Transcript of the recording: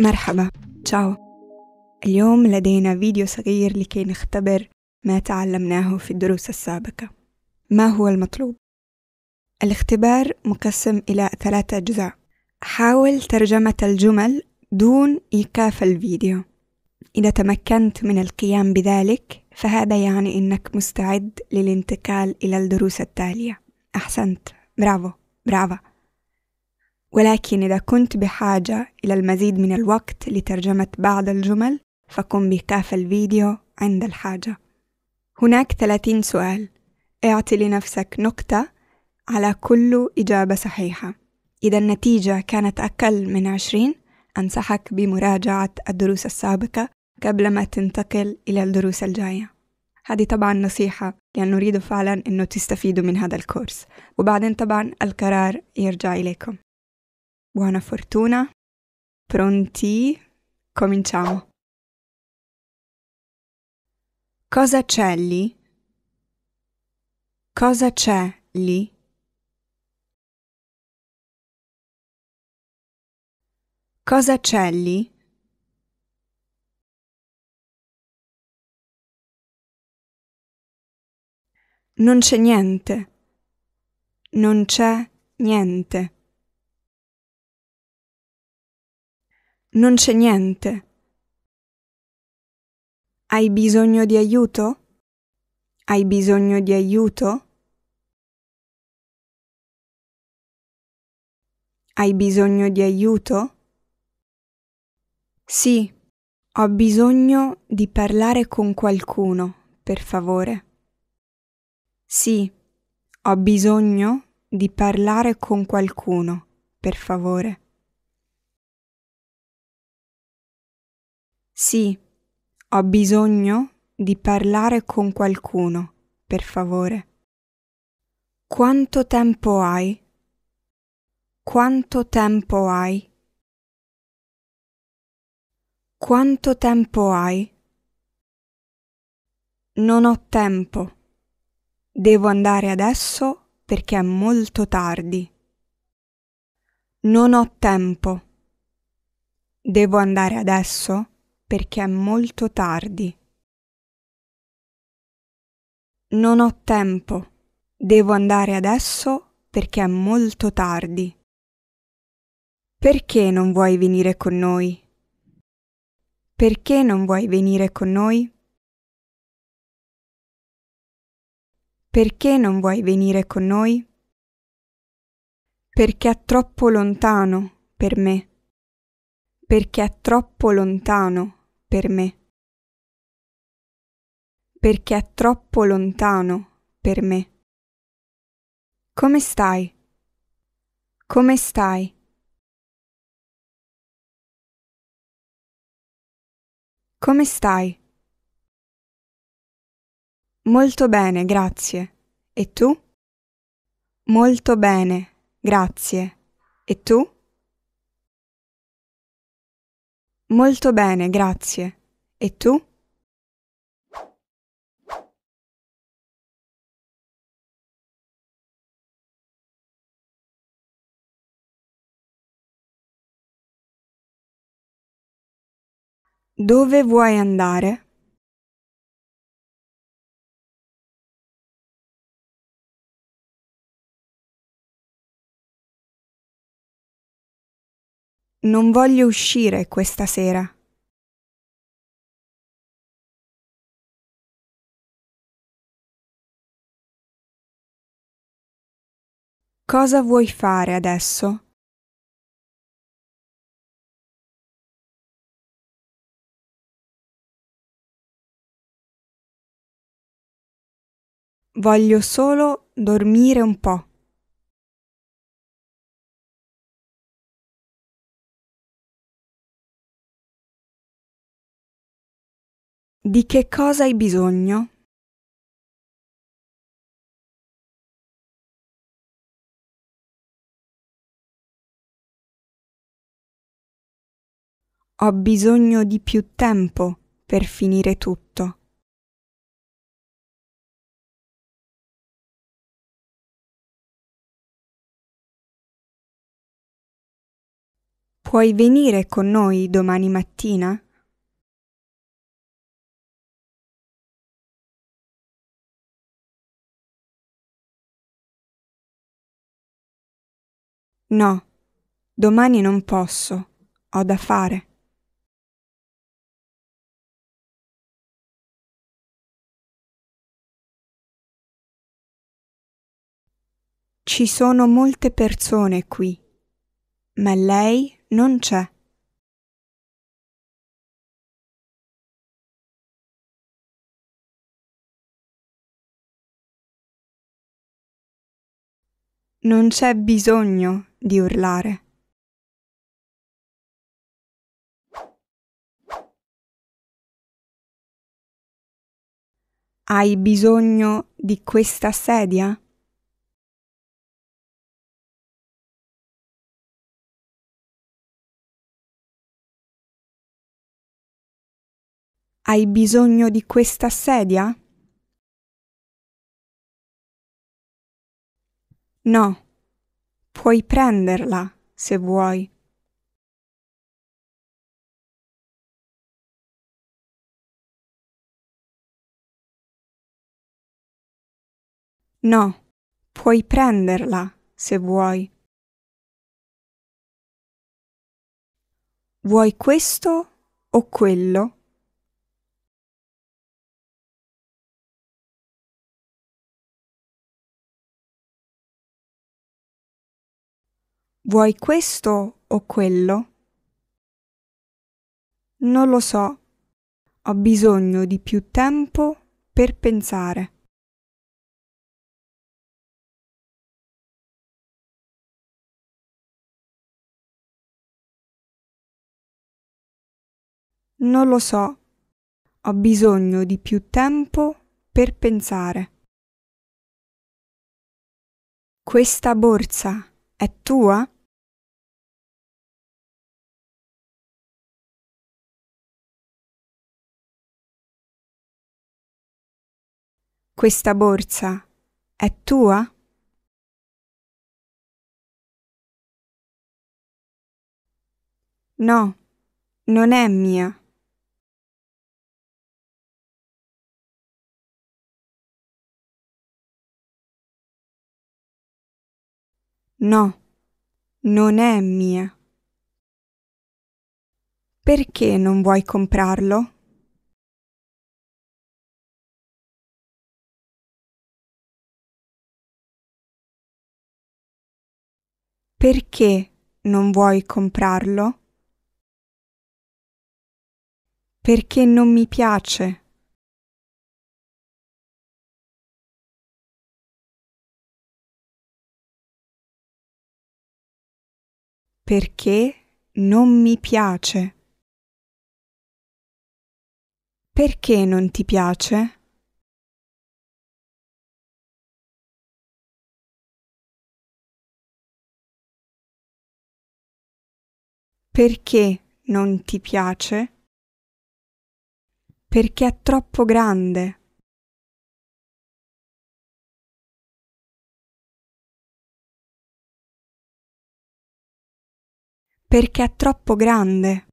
مرحبا تشاو اليوم لدينا فيديو صغير لكي نختبر ما تعلمناه في الدروس السابقة ما هو المطلوب؟ الاختبار مقسم إلى ثلاثة أجزاء حاول ترجمة الجمل دون إيقاف الفيديو إذا تمكنت من القيام بذلك فهذا يعني إنك مستعد للانتقال إلى الدروس التالية أحسنت برافو برافو ولكن إذا كنت بحاجة إلى المزيد من الوقت لترجمة بعض الجمل فقم بإيقاف الفيديو عند الحاجة هناك 30 سؤال اعطي لنفسك نقطة على كل إجابة صحيحة إذا النتيجة كانت أقل من 20 أنصحك بمراجعة الدروس السابقة قبل ما تنتقل إلى الدروس الجاية هذه طبعا نصيحة لأن نريد فعلا أنه تستفيدوا من هذا الكورس وبعدين طبعا القرار يرجع إليكم Buona fortuna. Pronti? Cominciamo. Cosa c'è lì? Cosa c'è lì? Cosa c'è lì? Non c'è niente. Non c'è niente. non c'è niente. Hai bisogno di aiuto? Hai bisogno di aiuto? Hai bisogno di aiuto? Sì, ho bisogno di parlare con qualcuno, per favore. Sì, ho bisogno di parlare con qualcuno, per favore. Sì, ho bisogno di parlare con qualcuno, per favore. Quanto tempo hai? Quanto tempo hai? Quanto tempo hai? Non ho tempo. Devo andare adesso perché è molto tardi. Non ho tempo. Devo andare adesso perché è molto tardi. Non ho tempo. Devo andare adesso perché è molto tardi. Perché non vuoi venire con noi? Perché non vuoi venire con noi? Perché non vuoi venire con noi? Perché è troppo lontano per me. Perché è troppo lontano per me. Perché è troppo lontano per me. Come stai? Come stai? Come stai? Molto bene, grazie. E tu? Molto bene, grazie. E tu? Molto bene, grazie. E tu? Dove vuoi andare? Non voglio uscire questa sera. Cosa vuoi fare adesso? Voglio solo dormire un po'. Di che cosa hai bisogno? Ho bisogno di più tempo per finire tutto. Puoi venire con noi domani mattina? No, domani non posso, ho da fare. Ci sono molte persone qui, ma lei non c'è. Non c'è bisogno di urlare. Hai bisogno di questa sedia? Hai bisogno di questa sedia? No, puoi prenderla se vuoi. No, puoi prenderla se vuoi. Vuoi questo o quello? Vuoi questo o quello? Non lo so. Ho bisogno di più tempo per pensare. Non lo so. Ho bisogno di più tempo per pensare. Questa borsa è tua? Questa borsa è tua? No, non è mia. No, non è mia. Perché non vuoi comprarlo? Perché non vuoi comprarlo? Perché non mi piace. perché non mi piace. Perché non ti piace? Perché non ti piace? Perché è troppo grande. perché è troppo grande.